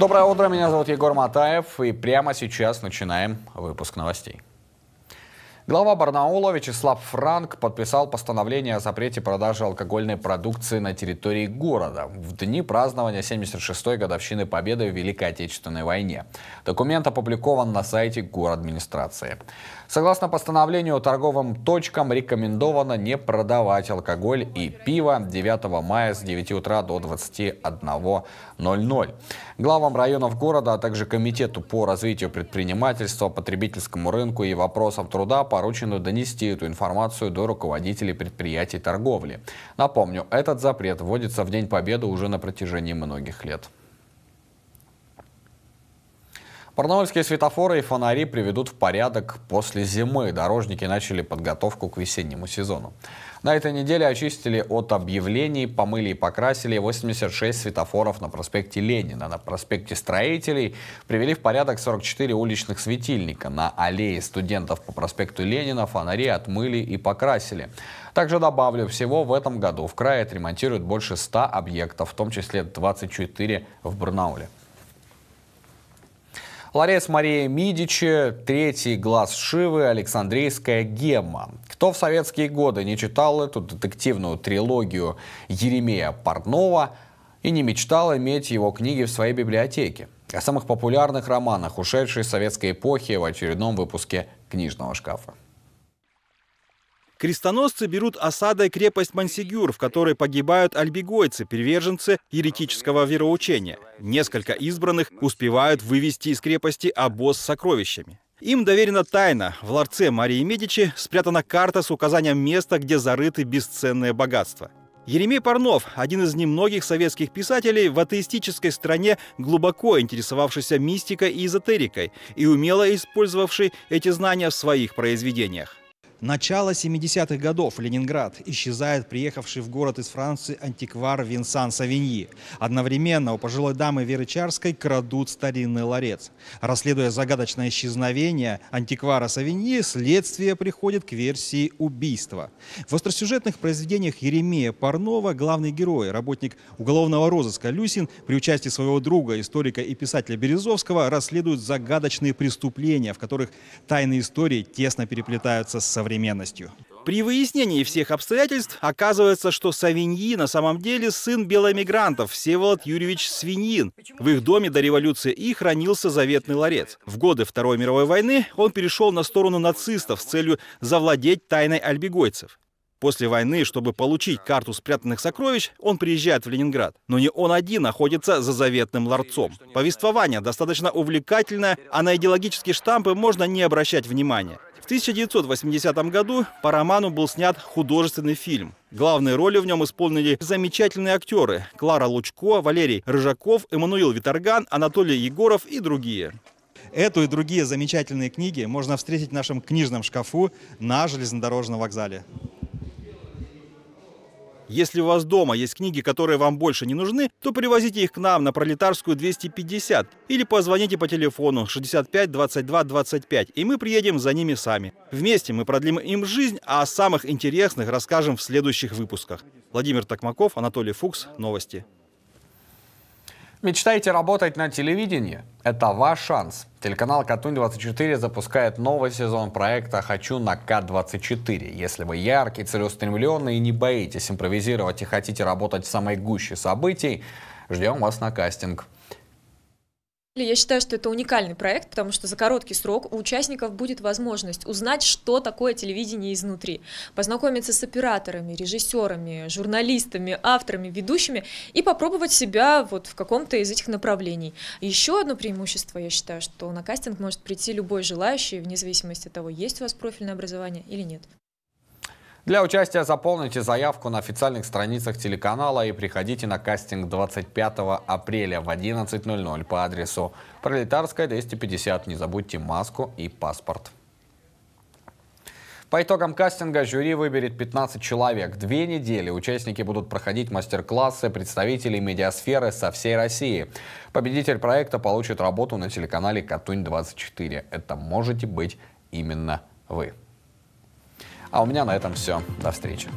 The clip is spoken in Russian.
Доброе утро, меня зовут Егор Матаев, и прямо сейчас начинаем выпуск новостей. Глава Барнаула Вячеслав Франк подписал постановление о запрете продажи алкогольной продукции на территории города в дни празднования 76-й годовщины Победы в Великой Отечественной войне. Документ опубликован на сайте администрации. Согласно постановлению, торговым точкам рекомендовано не продавать алкоголь и пиво 9 мая с 9 утра до 21.00. Главам районов города, а также Комитету по развитию предпринимательства, потребительскому рынку и вопросам труда по поручено донести эту информацию до руководителей предприятий торговли. Напомню, этот запрет вводится в День Победы уже на протяжении многих лет. Барнаульские светофоры и фонари приведут в порядок после зимы. Дорожники начали подготовку к весеннему сезону. На этой неделе очистили от объявлений, помыли и покрасили 86 светофоров на проспекте Ленина. На проспекте Строителей привели в порядок 44 уличных светильника. На аллее студентов по проспекту Ленина фонари отмыли и покрасили. Также добавлю, всего в этом году в крае отремонтируют больше 100 объектов, в том числе 24 в Барнауле. Ларец Мария Мидичи, «Третий глаз Шивы», «Александрийская гемма». Кто в советские годы не читал эту детективную трилогию Еремея Портнова и не мечтал иметь его книги в своей библиотеке? О самых популярных романах ушедшей советской эпохи в очередном выпуске «Книжного шкафа». Крестоносцы берут осадой крепость Мансигюр, в которой погибают альбегойцы, приверженцы еретического вероучения. Несколько избранных успевают вывести из крепости обоз с сокровищами. Им доверена тайна. В ларце Марии Медичи спрятана карта с указанием места, где зарыты бесценные богатства. Еремей Парнов, один из немногих советских писателей в атеистической стране, глубоко интересовавшийся мистикой и эзотерикой и умело использовавший эти знания в своих произведениях. Начало 70-х годов, Ленинград, исчезает приехавший в город из Франции антиквар Винсан Савиньи. Одновременно у пожилой дамы Веры Чарской крадут старинный ларец. Расследуя загадочное исчезновение антиквара Савиньи, следствие приходит к версии убийства. В остросюжетных произведениях Еремея Парнова главный герой, работник уголовного розыска Люсин, при участии своего друга, историка и писателя Березовского, расследует загадочные преступления, в которых тайные истории тесно переплетаются с современными современностью. При выяснении всех обстоятельств оказывается, что Савиньи на самом деле сын белоэмигрантов Всеволод Юрьевич Свиньин. В их доме до революции и хранился заветный ларец. В годы Второй мировой войны он перешел на сторону нацистов с целью завладеть тайной альбегойцев. После войны, чтобы получить карту спрятанных сокровищ, он приезжает в Ленинград. Но не он один находится за заветным ларцом. Повествование достаточно увлекательное, а на идеологические штампы можно не обращать внимания. 1980 году по роману был снят художественный фильм. Главные роли в нем исполнили замечательные актеры Клара Лучко, Валерий Рыжаков, Эммануил Виторган, Анатолий Егоров и другие. Эту и другие замечательные книги можно встретить в нашем книжном шкафу на железнодорожном вокзале. Если у вас дома есть книги, которые вам больше не нужны, то привозите их к нам на Пролетарскую 250 или позвоните по телефону 65 22 25, и мы приедем за ними сами. Вместе мы продлим им жизнь, а о самых интересных расскажем в следующих выпусках. Владимир Токмаков, Анатолий Фукс, Новости. Мечтаете работать на телевидении? Это ваш шанс. Телеканал «Катунь-24» запускает новый сезон проекта «Хочу на К-24». Если вы яркий, целеустремленный и не боитесь импровизировать и хотите работать в самой гуще событий, ждем вас на кастинг. Я считаю, что это уникальный проект, потому что за короткий срок у участников будет возможность узнать, что такое телевидение изнутри, познакомиться с операторами, режиссерами, журналистами, авторами, ведущими и попробовать себя вот в каком-то из этих направлений. Еще одно преимущество, я считаю, что на кастинг может прийти любой желающий, вне зависимости от того, есть у вас профильное образование или нет. Для участия заполните заявку на официальных страницах телеканала и приходите на кастинг 25 апреля в 11.00 по адресу Пролетарская 250. Не забудьте маску и паспорт. По итогам кастинга жюри выберет 15 человек. Две недели участники будут проходить мастер-классы представителей медиасферы со всей России. Победитель проекта получит работу на телеканале «Катунь-24». Это можете быть именно вы. А у меня на этом все. До встречи.